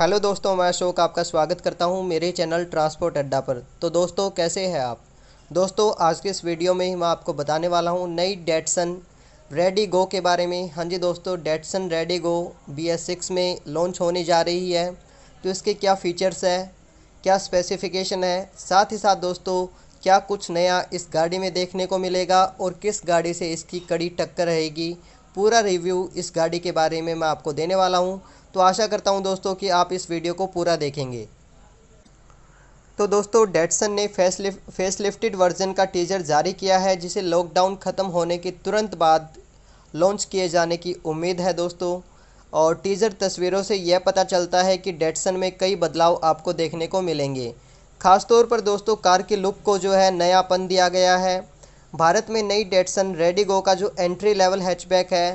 hello दोस्तों मैं अशोक आपका स्वागत करता हूं मेरे चैनल ट्रांसपोर्ट अड्डा पर तो दोस्तों कैसे हैं आप दोस्तों आज के इस वीडियो में मैं आपको बताने वाला हूं नई डेटसन रेडी गो के बारे में हाँ जी दोस्तों Datsun Redi GO B S six में लॉन्च होने जा रही है तो इसके क्या फ़ीचर्स है क्या स्पेसिफिकेशन है साथ ही साथ दोस्तों क्या कुछ नया इस गाड़ी में देखने को मिलेगा और किस गाड़ी से इसकी कड़ी टक्कर रहेगी पूरा रिव्यू इस गाड़ी के बारे में मैं आपको देने वाला हूँ तो आशा करता हूँ दोस्तों कि आप इस वीडियो को पूरा देखेंगे तो दोस्तों डेटसन ने फेस फेसलिफ्टेड वर्जन का टीजर जारी किया है जिसे लॉकडाउन ख़त्म होने के तुरंत बाद लॉन्च किए जाने की उम्मीद है दोस्तों और टीजर तस्वीरों से यह पता चलता है कि डेटसन में कई बदलाव आपको देखने को मिलेंगे खासतौर पर दोस्तों कार की लुक को जो है नयापन दिया गया है भारत में नई डेटसन रेडिगो का जो एंट्री लेवल हैचबैक है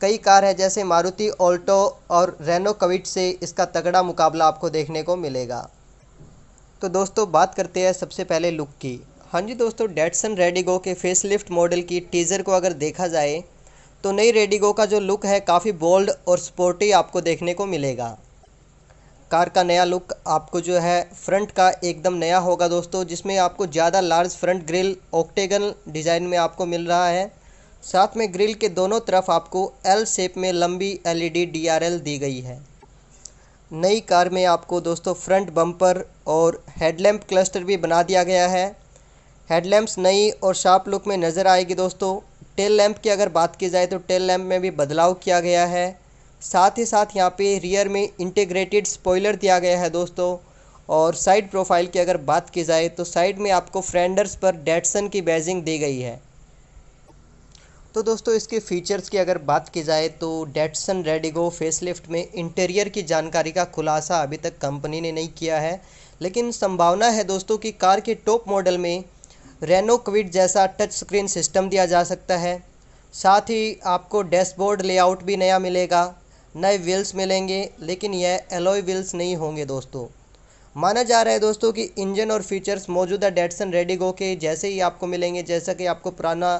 कई कार है जैसे मारुति ऑल्टो और रेनो कविट से इसका तगड़ा मुकाबला आपको देखने को मिलेगा तो दोस्तों बात करते हैं सबसे पहले लुक की हाँ जी दोस्तों डेटसन रेडिगो के फेसलिफ्ट मॉडल की टीज़र को अगर देखा जाए तो नई रेडिगो का जो लुक है काफ़ी बोल्ड और स्पोर्टी आपको देखने को मिलेगा कार का नया लुक आपको जो है फ्रंट का एकदम नया होगा दोस्तों जिसमें आपको ज़्यादा large front grille octagon design में आपको मिल रहा है साथ में ग्रिल के दोनों तरफ आपको एल शेप में लंबी एलईडी डीआरएल दी गई है नई कार में आपको दोस्तों फ्रंट बम्पर और हेडलैम्प क्लस्टर भी बना दिया गया है हेडलैम्प्स नई और शार्प लुक में नज़र आएगी दोस्तों टेल लैम्प की अगर बात की जाए तो टेल लैम्प में भी बदलाव किया गया है साथ ही साथ यहाँ पे रियर में इंटीग्रेटेड स्पॉइलर दिया गया है दोस्तों और साइड प्रोफाइल की अगर बात की जाए तो साइड में आपको फ्रेंडर्स पर डेटसन की बैजिंग दी गई है तो दोस्तों इसके फीचर्स की अगर बात की जाए तो डेटसन रेडिगो फेसलिफ्ट में इंटीरियर की जानकारी का खुलासा अभी तक कंपनी ने नहीं किया है लेकिन संभावना है दोस्तों कि कार के टॉप मॉडल में रेनो क्विड जैसा टच स्क्रीन सिस्टम दिया जा सकता है साथ ही आपको डैशबोर्ड लेआउट भी नया मिलेगा नए व्हील्स मिलेंगे लेकिन यह एलोय व्हील्स नहीं होंगे दोस्तों माना जा रहा है दोस्तों कि इंजन और फीचर्स मौजूदा डेटसन रेडिगो के जैसे ही आपको मिलेंगे जैसा कि आपको पुराना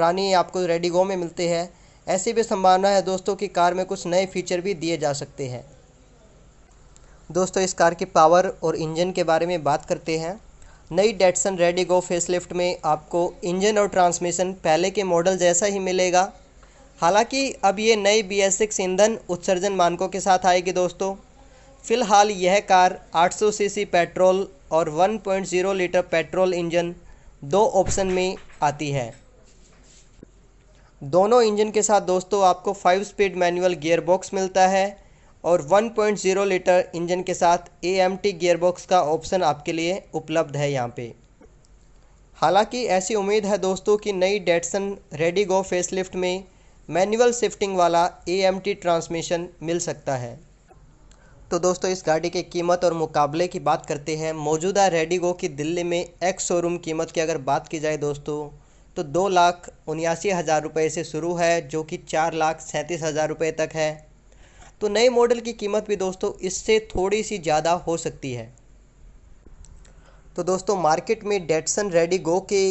प्राणी आपको रेडिगो में मिलते हैं ऐसी भी संभावना है दोस्तों कि कार में कुछ नए फीचर भी दिए जा सकते हैं दोस्तों इस कार के पावर और इंजन के बारे में बात करते हैं नई डेटसन रेडिगो फेसलिफ्ट में आपको इंजन और ट्रांसमिशन पहले के मॉडल जैसा ही मिलेगा हालांकि अब ये नई बी एस सिक्स ईंधन उत्सर्जन मानकों के साथ आएगी दोस्तों फिलहाल यह कार 800 सीसी पेट्रोल और 1.0 लीटर पेट्रोल इंजन दो ऑप्शन में आती है दोनों इंजन के साथ दोस्तों आपको five speed manual gear box मिलता है और 1.0 लीटर इंजन के साथ ए एम टी गियरबॉक्स का ऑप्शन आपके लिए उपलब्ध है यहाँ पे हालांकि ऐसी उम्मीद है दोस्तों कि नई डेटसन रेडी गो फेसलिफ्ट में मैनुअल शिफ्टिंग वाला ए एम टी ट्रांसमिशन मिल सकता है तो दोस्तों इस गाड़ी के कीमत और मुकाबले की बात करते हैं मौजूदा रेडिगो की दिल्ली में एक्स शोरूम कीमत की अगर बात की जाए दोस्तों तो दो लाख उन्यासी हज़ार रुपये से शुरू है जो कि चार लाख सैंतीस हज़ार रुपये तक है तो नए मॉडल की कीमत भी दोस्तों इससे थोड़ी सी ज़्यादा हो सकती है तो दोस्तों मार्केट में डेटसन रेडी गो के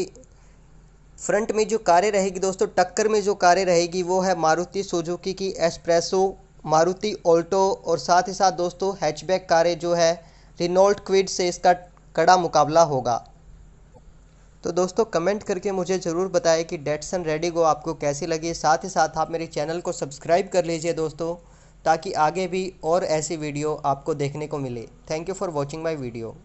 फ्रंट में जो कारें रहेगी दोस्तों टक्कर में जो कारें रहेगी वो है मारुति सुजुकी की एस्प्रेसो मारुति ऑल्टो और साथ ही साथ दोस्तों हैचबैक कारें जो है रिनोल्ट क्विड से इसका कड़ा मुकाबला होगा तो दोस्तों कमेंट करके मुझे ज़रूर बताएं कि डेट्स एंड गो आपको कैसी लगी साथ ही साथ आप मेरे चैनल को सब्सक्राइब कर लीजिए दोस्तों ताकि आगे भी और ऐसी वीडियो आपको देखने को मिले thank you for watching my video